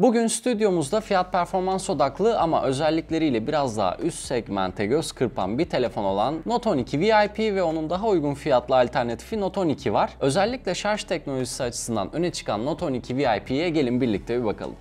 Bugün stüdyomuzda fiyat performans odaklı ama özellikleriyle biraz daha üst segmente göz kırpan bir telefon olan Note 12 VIP ve onun daha uygun fiyatlı alternatifi Note 12 var. Özellikle şarj teknolojisi açısından öne çıkan Note 12 VIP'ye gelin birlikte bir bakalım.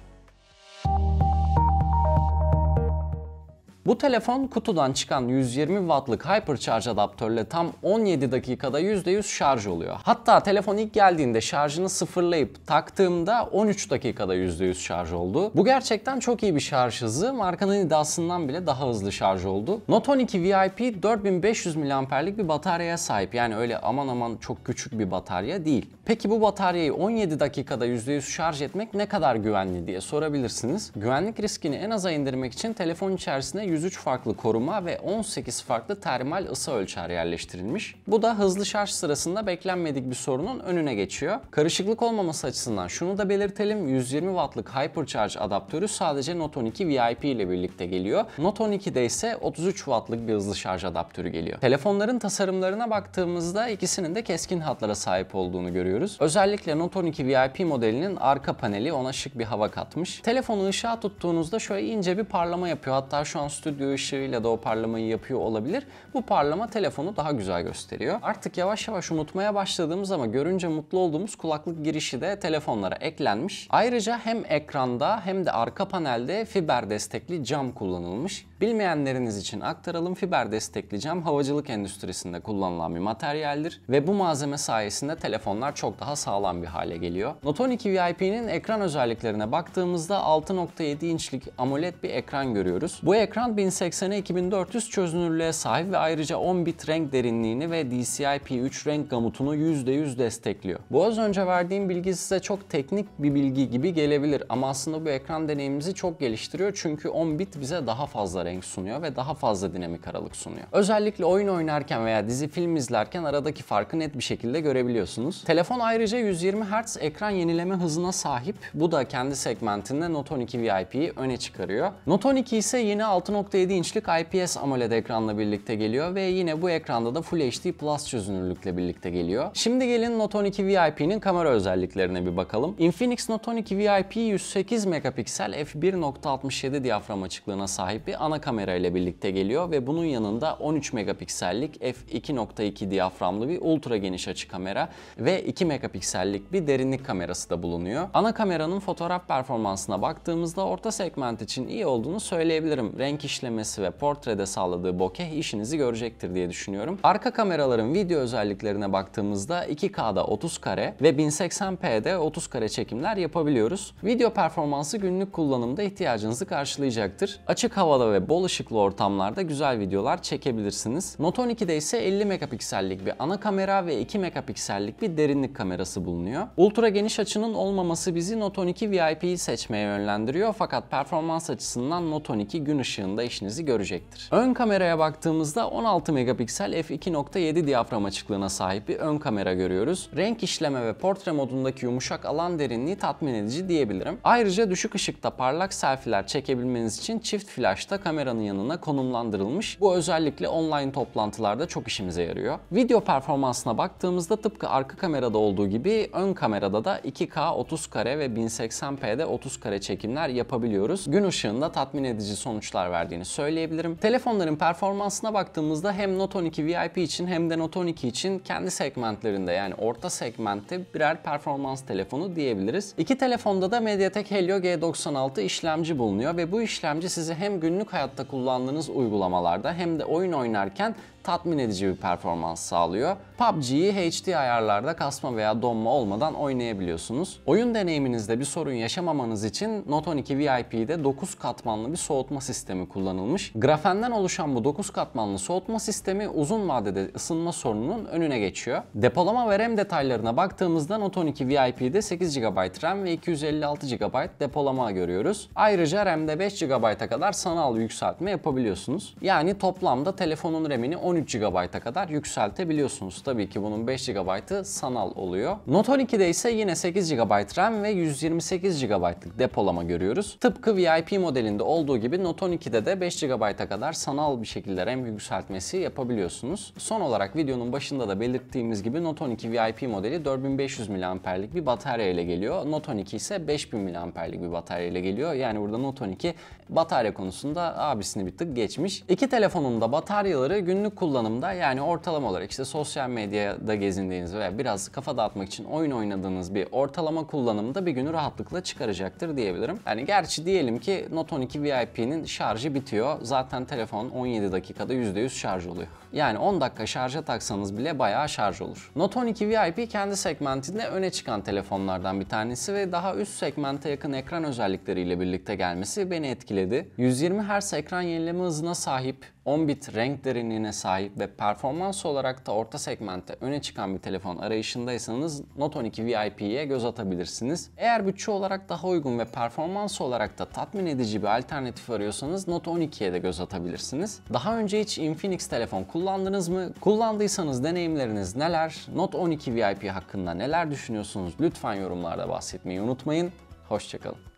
Bu telefon kutudan çıkan 120 wattlık Hypercharge adaptörle tam 17 dakikada %100 şarj oluyor. Hatta telefon ilk geldiğinde şarjını sıfırlayıp taktığımda 13 dakikada %100 şarj oldu. Bu gerçekten çok iyi bir şarj hızı. Markanın iddiasından bile daha hızlı şarj oldu. Note 12 VIP 4500 mAh'lik bir bataryaya sahip. Yani öyle aman aman çok küçük bir batarya değil. Peki bu bataryayı 17 dakikada %100 şarj etmek ne kadar güvenli diye sorabilirsiniz. Güvenlik riskini en aza indirmek için telefon içerisinde. 103 farklı koruma ve 18 farklı termal ısı ölçer yerleştirilmiş. Bu da hızlı şarj sırasında beklenmedik bir sorunun önüne geçiyor. Karışıklık olmaması açısından şunu da belirtelim. 120 wattlık Hypercharge adaptörü sadece Note 12 VIP ile birlikte geliyor. Note 12'de ise 33 wattlık bir hızlı şarj adaptörü geliyor. Telefonların tasarımlarına baktığımızda ikisinin de keskin hatlara sahip olduğunu görüyoruz. Özellikle Note 12 VIP modelinin arka paneli ona şık bir hava katmış. Telefonu ışığa tuttuğunuzda şöyle ince bir parlama yapıyor. Hatta şu an stüdyo ışığıyla da o parlamayı yapıyor olabilir. Bu parlama telefonu daha güzel gösteriyor. Artık yavaş yavaş unutmaya başladığımız ama görünce mutlu olduğumuz kulaklık girişi de telefonlara eklenmiş. Ayrıca hem ekranda hem de arka panelde fiber destekli cam kullanılmış. Bilmeyenleriniz için aktaralım fiber destekli cam havacılık endüstrisinde kullanılan bir materyaldir ve bu malzeme sayesinde telefonlar çok daha sağlam bir hale geliyor. Note 12 VIP'nin ekran özelliklerine baktığımızda 6.7 inçlik AMOLED bir ekran görüyoruz. Bu ekran 1080 2400 çözünürlüğe sahip ve ayrıca 10 bit renk derinliğini ve DCI-P3 renk gamutunu %100 destekliyor. Bu az önce verdiğim bilgi size çok teknik bir bilgi gibi gelebilir ama aslında bu ekran deneyimimizi çok geliştiriyor çünkü 10 bit bize daha fazla Renk sunuyor ve daha fazla dinamik aralık sunuyor. Özellikle oyun oynarken veya dizi film izlerken aradaki farkı net bir şekilde görebiliyorsunuz. Telefon ayrıca 120 Hz ekran yenileme hızına sahip. Bu da kendi segmentinde Note 12 VIP'yi öne çıkarıyor. Note 12 ise yeni 6.7 inçlik IPS AMOLED ekranla birlikte geliyor ve yine bu ekranda da Full HD Plus çözünürlükle birlikte geliyor. Şimdi gelin Note 12 VIP'nin kamera özelliklerine bir bakalım. Infinix Note 12 VIP 108 megapiksel f1.67 diyafram açıklığına sahip bir ana kamera ile birlikte geliyor ve bunun yanında 13 megapiksellik f2.2 diyaframlı bir ultra geniş açı kamera ve 2 megapiksellik bir derinlik kamerası da bulunuyor. Ana kameranın fotoğraf performansına baktığımızda orta segment için iyi olduğunu söyleyebilirim. Renk işlemesi ve portrede sağladığı bokeh işinizi görecektir diye düşünüyorum. Arka kameraların video özelliklerine baktığımızda 2K'da 30 kare ve 1080p'de 30 kare çekimler yapabiliyoruz. Video performansı günlük kullanımda ihtiyacınızı karşılayacaktır. Açık havada ve bol ışıklı ortamlarda güzel videolar çekebilirsiniz. Note 12'de ise 50 megapiksellik bir ana kamera ve 2 megapiksellik bir derinlik kamerası bulunuyor. Ultra geniş açının olmaması bizi Note 12 VIP'yi seçmeye yönlendiriyor fakat performans açısından Note 12 gün ışığında işinizi görecektir. Ön kameraya baktığımızda 16 megapiksel f2.7 diyafram açıklığına sahip bir ön kamera görüyoruz. Renk işleme ve portre modundaki yumuşak alan derinliği tatmin edici diyebilirim. Ayrıca düşük ışıkta parlak selfiler çekebilmeniz için çift flaşta kamera kameranın yanına konumlandırılmış. Bu özellikle online toplantılarda çok işimize yarıyor. Video performansına baktığımızda tıpkı arka kamerada olduğu gibi ön kamerada da 2K 30 kare ve 1080p'de 30 kare çekimler yapabiliyoruz. Gün ışığında tatmin edici sonuçlar verdiğini söyleyebilirim. Telefonların performansına baktığımızda hem Note 12 VIP için hem de Note 12 için kendi segmentlerinde yani orta segmentte birer performans telefonu diyebiliriz. İki telefonda da MediaTek Helio G96 işlemci bulunuyor ve bu işlemci sizi hem günlük hayat hayatta kullandığınız uygulamalarda hem de oyun oynarken tatmin edici bir performans sağlıyor. PUBG'yi HD ayarlarda kasma veya donma olmadan oynayabiliyorsunuz. Oyun deneyiminizde bir sorun yaşamamanız için Note 12 VIP'de 9 katmanlı bir soğutma sistemi kullanılmış. Grafenden oluşan bu 9 katmanlı soğutma sistemi uzun vadede ısınma sorununun önüne geçiyor. Depolama ve RAM detaylarına baktığımızda Note 12 VIP'de 8 GB RAM ve 256 GB depolama görüyoruz. Ayrıca RAM'de 5 GB'a kadar sanal yükseltme yapabiliyorsunuz. Yani toplamda telefonun RAM'ini 13 GB'a kadar yükseltebiliyorsunuz. Tabii ki bunun 5 GB'ı sanal oluyor. Note 12'de ise yine 8 GB RAM ve 128 GB'lık depolama görüyoruz. Tıpkı VIP modelinde olduğu gibi Note 12'de de 5 GB'a kadar sanal bir şekilde RAM yükseltmesi yapabiliyorsunuz. Son olarak videonun başında da belirttiğimiz gibi Note 12 VIP modeli 4500 mAh'lik bir batarya ile geliyor. Note 12 ise 5000 mAh'lik bir batarya ile geliyor. Yani burada Note 12 batarya konusunda abisini bir tık geçmiş. İki telefonun da bataryaları günlük kullanımda yani ortalama olarak işte sosyal medyada gezindiğiniz veya biraz kafa dağıtmak için oyun oynadığınız bir ortalama kullanımda bir günü rahatlıkla çıkaracaktır diyebilirim. Yani gerçi diyelim ki Note 12 VIP'nin şarjı bitiyor. Zaten telefon 17 dakikada %100 şarj oluyor. Yani 10 dakika şarja taksanız bile bayağı şarj olur. Note 12 VIP kendi segmentinde öne çıkan telefonlardan bir tanesi ve daha üst segmente yakın ekran özellikleriyle birlikte gelmesi beni etkiledi. 120 Hz ekran yenileme hızına sahip 10 bit renk derinliğine sahip ve performans olarak da orta segmentte öne çıkan bir telefon arayışındaysanız Note 12 VIP'ye göz atabilirsiniz. Eğer bütçe olarak daha uygun ve performans olarak da tatmin edici bir alternatif arıyorsanız Note 12'ye de göz atabilirsiniz. Daha önce hiç Infinix telefon kullandınız mı? Kullandıysanız deneyimleriniz neler? Note 12 VIP hakkında neler düşünüyorsunuz? Lütfen yorumlarda bahsetmeyi unutmayın. Hoşçakalın.